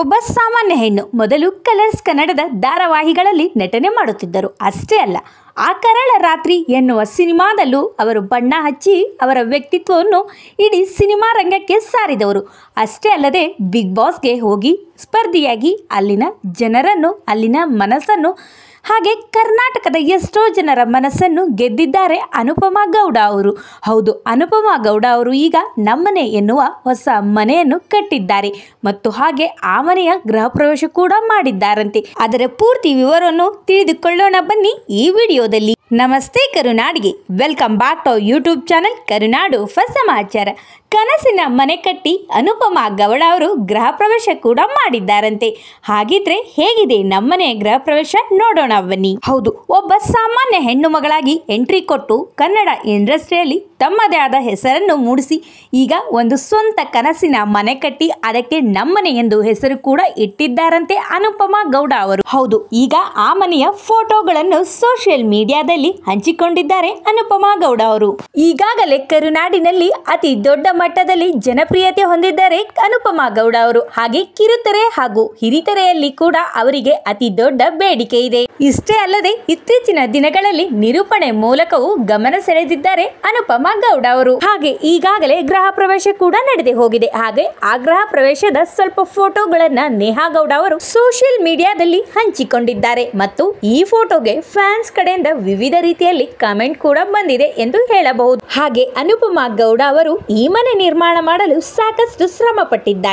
ಒಬ್ಬ ಸಾಮಾನ್ಯ ಹೆಣ್ಣು ಮೊದಲು ಕಲರ್ಸ್ ಕನ್ನಡದ ಧಾರಾವಾಹಿಗಳಲ್ಲಿ ನಟನೆ ಮಾಡುತ್ತಿದ್ದರು ಅಷ್ಟೇ ಅಲ್ಲ ಆ ಕರಳ ರಾತ್ರಿ ಎನ್ನುವ ಸಿನಿಮಾದಲ್ಲೂ ಅವರು ಬಣ್ಣ ಹಚ್ಚಿ ಅವರ ವ್ಯಕ್ತಿತ್ವವನ್ನು ಇಡೀ ಸಿನಿಮಾ ರಂಗಕ್ಕೆ ಸಾರಿದವರು ಅಷ್ಟೇ ಅಲ್ಲದೆ ಬಿಗ್ ಬಾಸ್ಗೆ ಹೋಗಿ ಸ್ಪರ್ಧಿಯಾಗಿ ಅಲ್ಲಿನ ಜನರನ್ನು ಅಲ್ಲಿನ ಮನಸ್ಸನ್ನು ಹಾಗೆ ಕರ್ನಾಟಕದ ಎಷ್ಟೋ ಜನರ ಮನಸ್ಸನ್ನು ಗೆದ್ದಿದ್ದಾರೆ ಅನುಪಮ ಗೌಡ ಅವರು ಹೌದು ಅನುಪಮ ಗೌಡ ಅವರು ಈಗ ನಮ್ಮನೆ ಎನ್ನುವ ಹೊಸ ಮನೆಯನ್ನು ಕಟ್ಟಿದ್ದಾರೆ ಮತ್ತು ಹಾಗೆ ಆ ಮನೆಯ ಗೃಹ ಪ್ರವೇಶ ಕೂಡ ಮಾಡಿದ್ದಾರಂತೆ ಅದರ ಪೂರ್ತಿ ವಿವರವನ್ನು ತಿಳಿದುಕೊಳ್ಳೋಣ ಬನ್ನಿ ಈ ವಿಡಿಯೋದಲ್ಲಿ ನಮಸ್ತೆ ಕರುನಾಡಿಗೆ welcome back to YouTube channel Karunadu first ಸಮಾಚಾರ ಕನಸಿನ ಮನೆ ಕಟ್ಟಿ ಅನುಪಮ ಗೌಡ ಅವರು ಗೃಹ ಪ್ರವೇಶ ಕೂಡ ಮಾಡಿದ್ದಾರಂತೆ ಹಾಗಿದ್ರೆ ಹೇಗಿದೆ ನಮ್ಮನೆ ಗೃಹ ಪ್ರವೇಶ ನೋಡೋಣ ಅವನಿ ಹೌದು ಒಬ್ಬ ಸಾಮಾನ್ಯ ಹೆಣ್ಣು ಮಗಳಾಗಿ ಎಂಟ್ರಿ ಕೊಟ್ಟು ಕನ್ನಡ ಇಂಡಸ್ಟ್ರಿಯಲ್ಲಿ ತಮ್ಮದೇ ಆದ ಹೆಸರನ್ನು ಮೂಡಿಸಿ ಈಗ ಒಂದು ಸ್ವಂತ ಕನಸಿನ ಮನೆ ಕಟ್ಟಿ ಅದಕ್ಕೆ ನಮ್ಮನೆ ಎಂದು ಹೆಸರು ಕೂಡ ಇಟ್ಟಿದ್ದಾರಂತೆ ಅನುಪಮಾ ಗೌಡ ಅವರು ಹೌದು ಈಗ ಆ ಮನೆಯ ಫೋಟೋಗಳನ್ನು ಸೋಷಿಯಲ್ ಮೀಡಿಯಾದಲ್ಲಿ ಹಂಚಿಕೊಂಡಿದ್ದಾರೆ ಅನುಪಮಾ ಗೌಡ ಅವರು ಈಗಾಗಲೇ ಕರುನಾಡಿನಲ್ಲಿ ಅತಿ ದೊಡ್ಡ ಮಟ್ಟದಲ್ಲಿ ಜನಪ್ರಿಯತೆ ಹೊಂದಿದ್ದಾರೆ ಅನುಪಮಾ ಗೌಡ ಅವರು ಹಾಗೆ ಕಿರುತೆರೆ ಹಾಗೂ ಹಿರಿತೆರೆಯಲ್ಲಿ ಕೂಡ ಅವರಿಗೆ ಅತಿ ದೊಡ್ಡ ಬೇಡಿಕೆ ಇದೆ ಇಷ್ಟೇ ಅಲ್ಲದೆ ಇತ್ತೀಚಿನ ದಿನಗಳಲ್ಲಿ ನಿರೂಪಣೆ ಮೂಲಕವೂ ಗಮನ ಸೆಳೆದಿದ್ದಾರೆ ಅನುಪಮ ಗೌಡ ಅವರು ಹಾಗೆ ಈಗಾಗಲೇ ಗೃಹ ಪ್ರವೇಶ ಕೂಡ ನಡೆದೇ ಹೋಗಿದೆ ಹಾಗೆ ಆ ಗೃಹ ಪ್ರವೇಶದ ಸ್ವಲ್ಪ ಫೋಟೋಗಳನ್ನ ನೇಹಾ ಗೌಡ ಅವರು ಸೋಷಿಯಲ್ ಮೀಡಿಯಾದಲ್ಲಿ ಹಂಚಿಕೊಂಡಿದ್ದಾರೆ ಮತ್ತು ಈ ಫೋಟೋಗೆ ಫ್ಯಾನ್ಸ್ ಕಡೆಯಿಂದ ವಿವಿಧ ರೀತಿಯಲ್ಲಿ ಕಮೆಂಟ್ ಕೂಡ ಬಂದಿದೆ ಎಂದು ಹೇಳಬಹುದು ಹಾಗೆ ಅನುಪಮಾ ಗೌಡ ಅವರು ಈ ಮನೆ ನಿರ್ಮಾಣ ಮಾಡಲು ಸಾಕಷ್ಟು ಶ್ರಮ ಪಟ್ಟಿದ್ದಾರೆ